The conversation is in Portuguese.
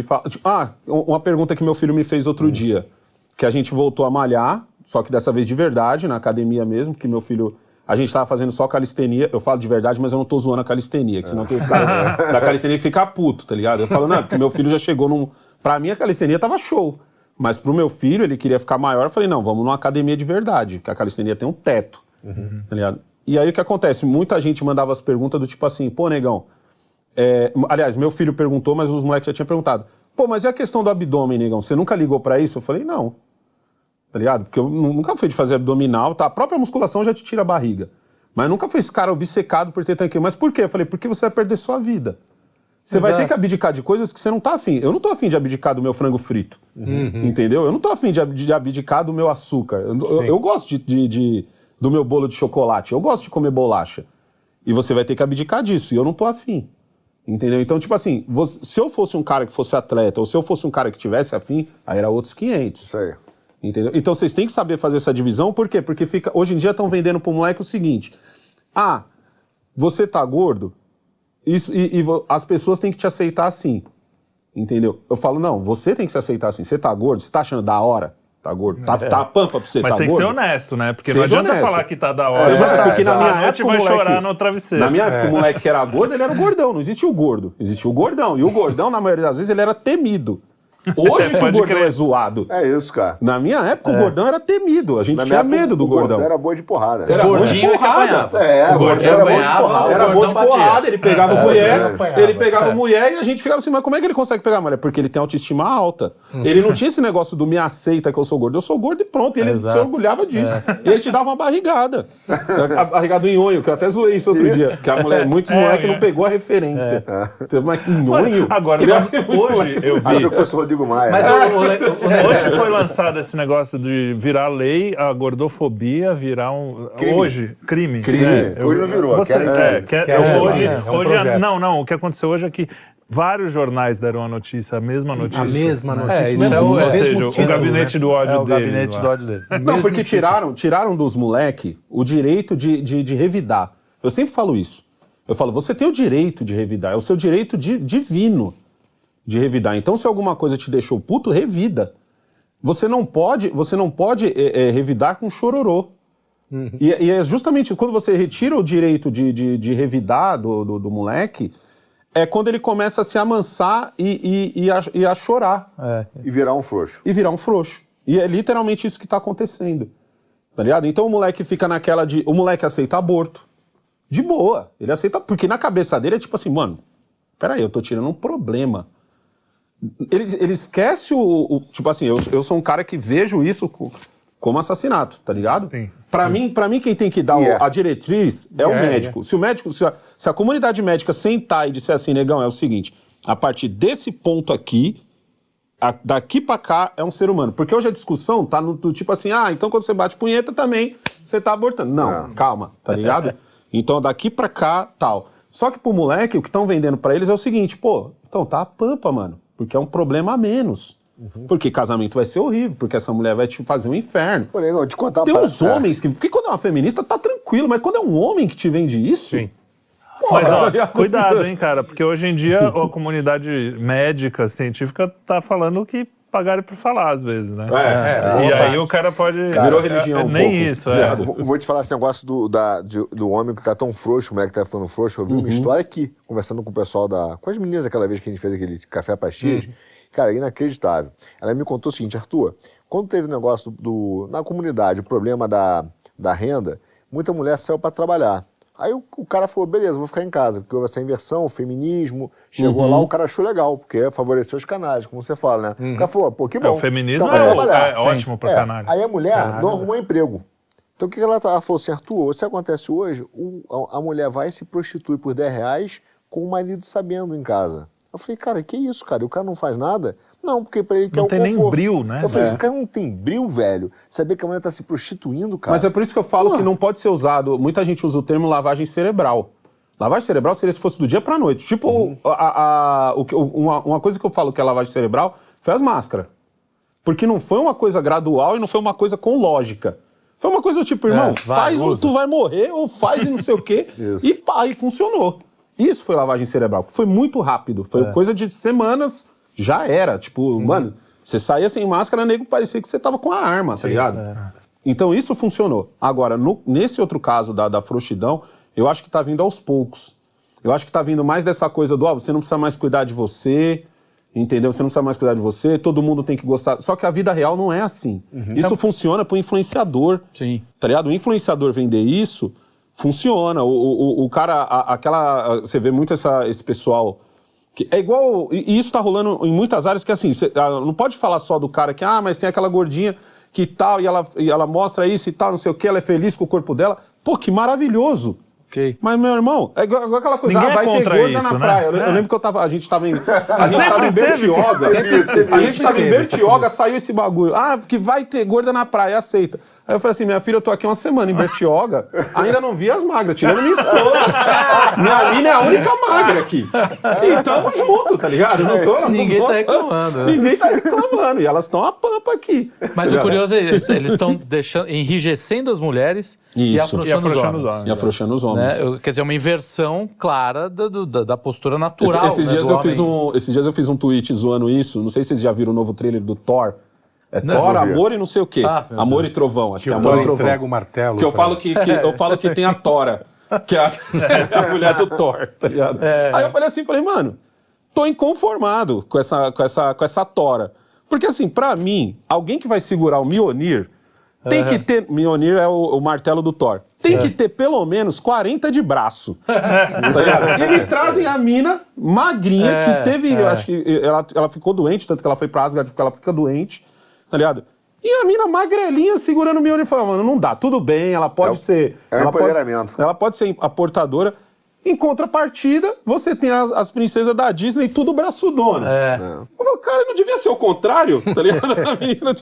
de falar. Ah, uma pergunta que meu filho me fez outro hum. dia. Que a gente voltou a malhar, só que dessa vez de verdade, na academia mesmo, que meu filho. A gente tava fazendo só calistenia. Eu falo de verdade, mas eu não tô zoando a calistenia, que senão tem os caras né? da calistenia que fica puto, tá ligado? Eu falo, não, porque meu filho já chegou num. Pra mim, a calistenia tava show. Mas pro meu filho, ele queria ficar maior. Eu falei, não, vamos numa academia de verdade, que a calistenia tem um teto, uhum. tá ligado? E aí o que acontece? Muita gente mandava as perguntas do tipo assim, pô, negão, é, aliás, meu filho perguntou, mas os moleques já tinham perguntado. Pô, mas é a questão do abdômen, negão? Você nunca ligou para isso? Eu falei, não. Tá ligado? Porque eu nunca fui de fazer abdominal, tá? A própria musculação já te tira a barriga. Mas nunca fui esse cara obcecado por ter tanquinho. Mas por quê? Eu falei, porque você vai perder sua vida. Você Exato. vai ter que abdicar de coisas que você não tá afim. Eu não tô afim de abdicar do meu frango frito. Uhum. Entendeu? Eu não tô afim de abdicar do meu açúcar. Eu, eu, eu gosto de, de, de, do meu bolo de chocolate. Eu gosto de comer bolacha. E você vai ter que abdicar disso. E eu não tô afim. Entendeu? Então, tipo assim, você, se eu fosse um cara que fosse atleta, ou se eu fosse um cara que tivesse afim, aí era outros 500. Isso aí. Entendeu? Então vocês têm que saber fazer essa divisão, por quê? Porque fica, hoje em dia estão vendendo pro moleque o seguinte: ah, você tá gordo, isso, e, e as pessoas têm que te aceitar assim. Entendeu? Eu falo, não, você tem que se aceitar assim. Você tá gordo, você tá achando da hora? Tá gordo. Tá, é. tá a pampa pra você, Mas tá tem gordo. que ser honesto, né? Porque Seja não adianta honesto. falar que tá da hora. Seja, é, porque na minha época, vai chorar no travesseiro. Na minha época, o é. moleque que era gordo, ele era o gordão. Não existia o gordo. Existia o gordão. E o gordão, na maioria das vezes, ele era temido. Hoje que o gordão crer. é zoado. É isso, cara. Na minha época, é. o gordão era temido. A gente Na tinha época, medo do o gordão. gordão. Era boa de porrada. Era gordinho de porrada. É, o gordinho era boi de porrada. Era boi de porrada. Ele pegava é, mulher, apanhava, ele pegava é. mulher e a gente ficava assim, mas como é que ele consegue pegar mulher? Porque ele tem autoestima alta. Hum. Ele não uhum. tinha esse negócio do me aceita que eu sou gordo. Eu sou gordo e pronto. E ele Exato. se orgulhava é. disso. E ele te dava uma barrigada. a barrigada do nhonho, que eu até zoei isso outro dia. Que a mulher, muitos é, moleques não é. pegou a referência. Mas uma nhonho. Agora, hoje eu vi. Achou que fosse Rodrigo Maia. Mas né? hoje foi lançado esse negócio de virar lei, a gordofobia virar um. Crime. Hoje, crime. Crime. Né? hoje não virou. Você, é, que, é, hoje, é, é um hoje é é, não, não. O que aconteceu hoje é que vários jornais deram a notícia, a mesma notícia. A mesma né? notícia. É, isso é o, ou seja, título, o gabinete né? do ódio é, dele. O gabinete lá. do ódio dele. Não, mesmo porque tiraram, tiraram dos moleque o direito de, de, de, revidar. Eu sempre falo isso. Eu falo, você tem o direito de revidar, é o seu direito de, divino de revidar. Então, se alguma coisa te deixou puto, revida. Você não pode, você não pode é, é, revidar com chororô. Uhum. E, é, e, é justamente quando você retira o direito de, de, de revidar do, do, do, moleque, é quando ele começa a se amansar e, e, e a, e a chorar. É. E virar um frouxo. E virar um frouxo. E é literalmente isso que está acontecendo. Tá ligado? Então o moleque fica naquela de. O moleque aceita aborto. De boa. Ele aceita. Porque na cabeça dele é tipo assim, mano, peraí, eu tô tirando um problema ele, ele esquece o, o, Tipo assim, eu, eu sou um cara que vejo isso como assassinato, tá ligado? Para Pra, Mim, mim, quem tem que dar yeah. o, a diretriz é yeah, o médico. Yeah. Se o médico, se a, se a comunidade médica sentar e disser assim, negão, é o seguinte: a partir desse ponto aqui, a, daqui para cá é um ser humano. Porque hoje a discussão tá no, do tipo assim, ah, então quando você bate punheta também você tá abortando. Não, ah. calma, tá ligado? então daqui para cá, tal. Só que pro moleque, o que estão vendendo para eles é o seguinte, pô, então tá a pampa, mano porque é um problema a menos. Uhum. Porque casamento vai ser horrível, porque essa mulher vai te fazer um inferno. Porém, eu te contar Tem uns pra... homens que. Porque quando é uma feminista, tá tranquilo, mas quando é um homem que te vende isso. Sim. Mas ó, cuidado, hein, cara, porque hoje em dia a comunidade médica, científica, tá falando que pagarem por falar, às vezes, né? É, é, é, e aí o cara pode. Cara, Virou religião. É, nem isso, é. Vou, vou te falar esse negócio do, da, de, do homem que tá tão frouxo, o moleque que tá falando frouxo. Eu vi uhum. uma história aqui, conversando com o pessoal da. Com as meninas aquela vez que a gente fez aquele café para X. Uhum. Cara, inacreditável. Ela me contou o seguinte, Arthur, quando teve o um negócio do, do, na comunidade, o problema da, da renda, muita mulher saiu para trabalhar. Aí o, o, cara falou, beleza, vou ficar em casa, porque houve essa inversão, o feminismo. Chegou uhum. lá, o cara achou legal, porque favoreceu os canais, como você fala, né? Uhum. O cara falou, pô, que bom. É, o feminismo então, é, é, é ótimo para é, Aí a mulher Caralho. É, não arrumou emprego. Então o que ela, tá, ela falou assim, Arthur, se acontece hoje, o, a, a mulher vai e se prostitui por 10 reais com o marido sabendo em casa. Eu falei, cara, que isso, cara? E o cara não faz nada? Não, porque pra ele quer é não o conforto. Não tem nem bril, né? Eu falei, é. o cara não tem bril, velho. Saber que a mulher tá se prostituindo, cara. Mas é por isso que eu falo que não pode ser usado. Muita gente usa o termo lavagem cerebral. Lavagem cerebral seria se fosse do dia pra noite. Tipo, uhum. a, a, o, uma, uma coisa que eu falo que é lavagem cerebral foi as máscaras. Porque não foi uma coisa gradual e não foi uma coisa com lógica. Foi uma coisa do tipo, é, irmão, é, vai, faz usa. ou tu vai morrer, ou faz e não sei o quê. e pá, e funcionou. Isso foi lavagem cerebral. Foi muito rápido. Foi é. coisa de semanas, já era. Tipo, uhum. mano, você saía sem máscara, nego, parecia que você tava com a arma, tá Sim, tá ligado? É. Então isso funcionou. Agora, no, nesse outro caso da, da frouxidão, eu acho que tá vindo aos poucos. Eu acho que tá vindo mais dessa coisa do, ó, ah, você não precisa mais cuidar de você, entendeu? Você não precisa mais cuidar de você, todo mundo tem que gostar. Só que a vida real não é assim. Uhum. Isso então... funciona pro influenciador. Sim. Tá ligado? O influenciador vender isso funciona. O, o, o cara, a, aquela. Você vê muito essa, esse pessoal. Que é igual. E isso tá rolando em muitas áreas que assim, você, não pode falar só do cara que, ah, mas tem aquela gordinha que tal, e ela, e ela mostra isso e tal, não sei o que, ela é feliz com o corpo dela. Pô, que maravilhoso! Mas, meu irmão, é igual, igual aquela coisa, Ninguém ah, é vai é ter gorda isso, na né? praia. Eu, é. eu, lembro que eu tava, a gente tava em, a gente em Bertioga. a gente estava tava em Bertioga, saiu esse bagulho. Ah, que vai ter gorda na praia, aceita. Aí eu falei assim, minha filha, eu tô aqui uma semana em Bertioga, ainda não vi as magras, tirando minha esposa. minha mina é a única magra aqui. E tamo junto, tá ligado? Não tô, Ninguém não tá tô, tá reclamando. Né? Ninguém tá reclamando. E elas estão a pampa aqui. Mas o curioso é isso, eles estão enrijecendo as mulheres isso. e afrouxando, e afrouxando os homens. E afrouxando os homens. Né? Eu, quer dizer, é uma inversão clara da, da, da postura natural. Esse, esses, né, dias eu homem. fiz um, esses dias eu fiz um tweet zoando isso. Não sei se vocês já viram o novo trailer do Thor. É não, Thor, amor e não sei o quê. Ah, amor Deus. e trovão. Acho que, é que amor e trovão. entrega o martelo. Que eu, tá? falo que, que eu falo que tem a Tora, que é a, é a mulher do Thor, tá ligado? É. Aí eu falei assim, falei, mano, tô inconformado com essa, com essa, com essa Tora. Porque assim, para mim, alguém que vai segurar o Mionir tem que ter. Mionir é o, o martelo do Thor. Tem que ter pelo menos 40 de braço. tá ligado? E me trazem a mina magrinha, É, que teve. é. Acho que ela, ela ficou doente, tanto que ela foi pra Asgard porque ela fica doente, tá ligado? E a mina magrelinha segurando o Mionir e falando, mano, não dá, tudo bem, ela pode É ser. é ela empoderamento. Pode, ela pode ser a portadora. Em contrapartida, você tem as, as princesas da Disney tudo braçudona. É. Eu falo, cara, não devia ser o contrário, tá ligado? A